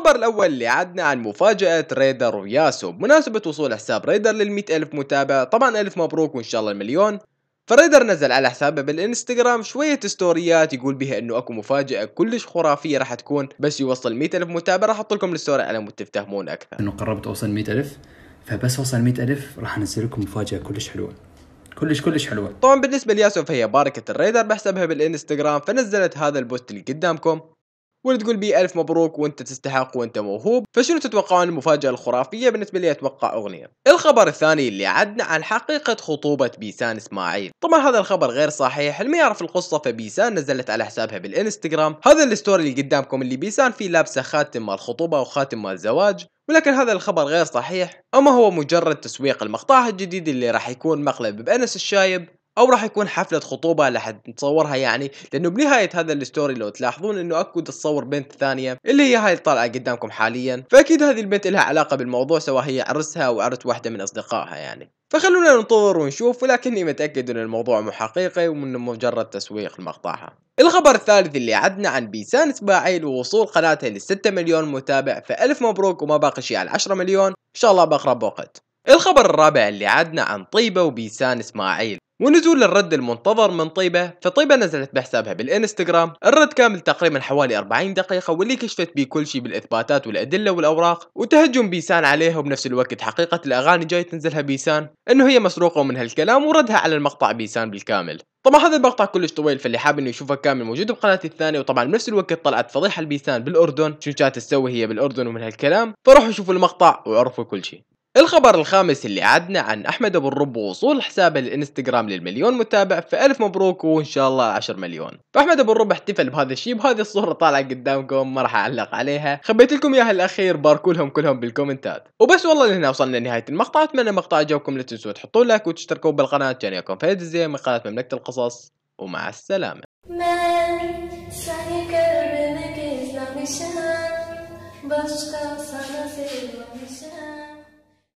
الخبر الأول اللي عدنا عن مفاجأة ريدر وياسو بمناسبة وصول حساب ريدر للمئة ألف متابع طبعا ألف مبروك وإن شاء الله المليون فريدر نزل على حسابه بالانستغرام شوية ستوريات يقول بها انه اكو مفاجأة كلش خرافية راح تكون بس يوصل 100 ألف متابع راح احط لكم الستوري على مود تفتهمون اكثر. انه قربت اوصل 100 ألف فبس اوصل 100 ألف راح انزل لكم مفاجأة كلش حلوة. كلش كلش حلوة. طبعا بالنسبة لياسو فهي باركة الريدر بحسبها بالانستغرام فنزلت هذا البوست اللي قدامكم ولا تقول بي الف مبروك وانت تستحق وانت موهوب فشنو تتوقعون المفاجاه الخرافيه بالنسبه لي اتوقع اغنيه الخبر الثاني اللي عدنا عن حقيقه خطوبه بيسان اسماعيل طبعا هذا الخبر غير صحيح اللي ما يعرف القصه فبيسان نزلت على حسابها بالانستغرام هذا الستوري اللي قدامكم اللي بيسان فيه لابسه خاتم مال خطوبه وخاتم مال زواج ولكن هذا الخبر غير صحيح اما هو مجرد تسويق المقطع الجديد اللي راح يكون مقلب بانس الشايب او راح يكون حفله خطوبه لحد نصورها يعني لانه بنهايه هذا الستوري لو تلاحظون انه اكو تصور بنت ثانيه اللي هي هاي طالعه قدامكم حاليا فاكيد هذه البنت لها علاقه بالموضوع سواء هي عرسها او عرس واحده من اصدقائها يعني فخلونا ننتظر ونشوف ولكني متأكد أن الموضوع مو حقيقي ومنه مجرد تسويق لمقطعها الخبر الثالث اللي عدنا عن بيسان اسماعيل ووصول قناتها ل 6 مليون متابع فألف مبروك وما باقي شيء على 10 مليون إن شاء الله بأقرب وقت الخبر الرابع اللي عدنا عن طيبة وبيسان اسماعيل ونزول الرد المنتظر من طيبة فطيبة نزلت بحسابها بالانستغرام الرد كامل تقريبا حوالي 40 دقيقة واللي كشفت بيه كل شيء بالإثباتات والأدلة والأوراق وتهجم بيسان عليها وبنفس الوقت حقيقة الأغاني جاي تنزلها بيسان إنه هي مسروقة من هالكلام وردها على المقطع بيسان بالكامل طبعا هذا المقطع كلش طويل فاللي حاب انه يشوفه كامل موجود بقناتي الثانيه وطبعا بنفس الوقت طلعت فضيحه البيسان بالاردن شو جات تسوي هي بالاردن ومن هالكلام فروحوا شوفوا المقطع وعرفوا كل شيء الخبر الخامس اللي عدنا عن احمد ابو الرب ووصول حسابه للانستغرام للمليون متابع فالف مبروك وان شاء الله 10 مليون فاحمد ابو الرب احتفل بهذا الشيء بهذه الصوره طالعه قدامكم ما راح اعلق عليها خبيت لكم اياها الاخير باركوا لهم كلهم بالكومنتات وبس والله لهنا وصلنا لنهايه المقطع اتمنى المقطع عجبكم لا تنسوا تحطوا لايك وتشتركوا بالقناه كان ياكم فهد الزين من قناه مملكه القصص ومع السلامه Başka sana sevmemişim